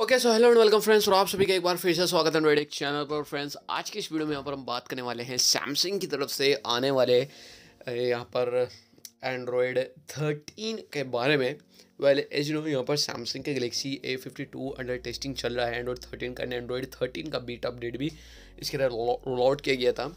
okay so hello and welcome friends और आप सभी का एक बार फिर से स्वागत है मेरे चैनल पर फ्रेंड्स आज के इस वीडियो में यहाँ पर हम बात करने वाले हैं सैमसंग की तरफ से आने वाले यहाँ पर एंड्रॉयड थर्टीन के बारे में वेल एज नो यहाँ पर सैमसंग के Galaxy A fifty two under testing चल रहा है एंड्रॉयड थर्टीन का एंड्रॉयड थर्टीन का बीट अपडेट भी इसके तरह रोल आउट किया गया था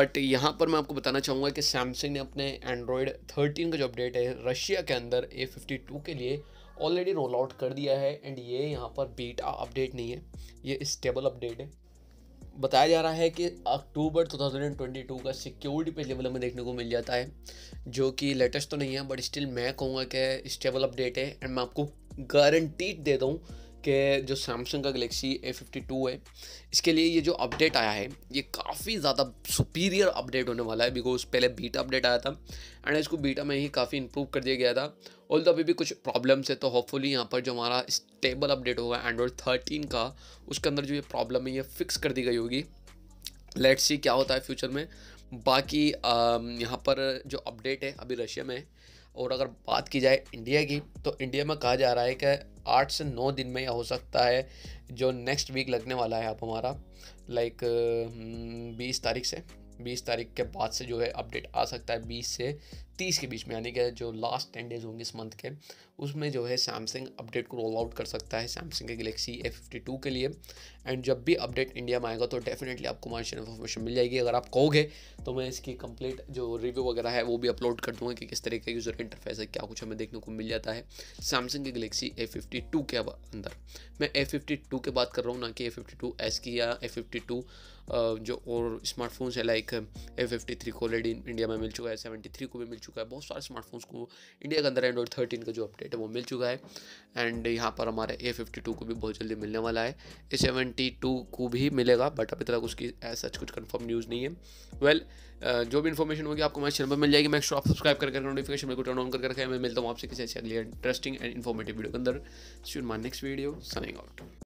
बट यहाँ पर मैं आपको बताना चाहूँगा कि सैमसंग ने अपने एंड्रॉयड थर्टीन का जो अपडेट है रशिया के अंदर ए फिफ्टी टू के लिए ऑलरेडी रोल आउट कर दिया है एंड ये यहाँ पर बीट अपडेट नहीं है ये स्टेबल अपडेट है बताया जा रहा है कि अक्टूबर 2022 का सिक्योरिटी पे लेवल हमें देखने को मिल जाता है जो कि लेटेस्ट तो नहीं है बट स्टिल मैं कहूँगा कि स्टेबल अपडेट है एंड मैं आपको गारंटी दे दूँ के जो सैमसंग का गलेक्सी ए फिफ्टी टू है इसके लिए ये जो अपडेट आया है ये काफ़ी ज़्यादा सुपीरियर अपडेट होने वाला है बिकॉज पहले बीटा अपडेट आया था एंड इसको बीटा में ही काफ़ी इंप्रूव कर दिया गया था ऑल तो अभी भी कुछ प्रॉब्लम्स है तो होपफुली यहाँ पर जो हमारा स्टेबल अपडेट होगा एंड्रॉयड थर्टीन का उसके अंदर जो ये प्रॉब्लम है ये फिक्स कर दी गई होगी लेट्स सी क्या होता है फ्यूचर में बाकी यहाँ पर जो अपडेट है अभी रशिया में है और अगर बात की जाए इंडिया की तो इंडिया में कहा जा रहा है कि आठ से नौ दिन में यह हो सकता है जो नेक्स्ट वीक लगने वाला है आप हमारा लाइक हम्म, बीस तारीख से बीस तारीख के बाद से जो है अपडेट आ सकता है बीस से तीस के बीच में यानी कि जो लास्ट टेन डेज होंगे इस मंथ के उसमें जो है सैमसंग अपडेट को रोल आउट कर सकता है सैमसंग के गलेक्सी ए फिफ्टी टू के लिए एंड जब भी अपडेट इंडिया में आएगा तो डेफिनेटली आपको मार्शल इन्फॉर्मेशन मिल जाएगी अगर आप कहोगे तो मैं इसकी कंप्लीट जो रिव्यू वगैरह है वो भी अपलोड कर दूँगा कि किस तरह का यूज़र इंटरफेस है क्या कुछ हमें देखने को मिल जाता है सैमसंग की गलेक्सी ए फिफ्टी टू के अंदर मैं ए फिफ्टी टू की बात कर रहा हूँ ना कि ए फिफ्टी टू एस की या ए फिफ्टी टू जो और स्मार्टफोन्स है लाइक ए फिफ्टी थ्री को ऑलरेडी इंडिया में मिल चुका है सेवेंटी थ्री को भी मिल चुका है बहुत सारे स्मार्टफोन्स को इंडिया के अंदर एंड्रॉइड थर्टीन का जो अपडेट है वो मिल चुका है एंड यहाँ पर हमारे ए फिफ्टी टू को भी बहुत जल्दी मिलने वाला है ए सेवेंटी टू को भी मिलेगा बट अभी तक उसकी सच कुछ कन्फर्म न्यूज़ नहीं है वेल well, जो भी इन्फॉर्मेशन होगी आपको हमारे चैनल पर मिल जाएगी मैं आप सब्सक्राइब करके नोटिफिकेशन मेरे को टर्न ऑन करके रखें मैं मिलता हूँ आपसे किसी अच्छे अगले इंटरेस्टिंग एंड इन्फॉर्मेटिव वीडियो के अंदर see my next video signing out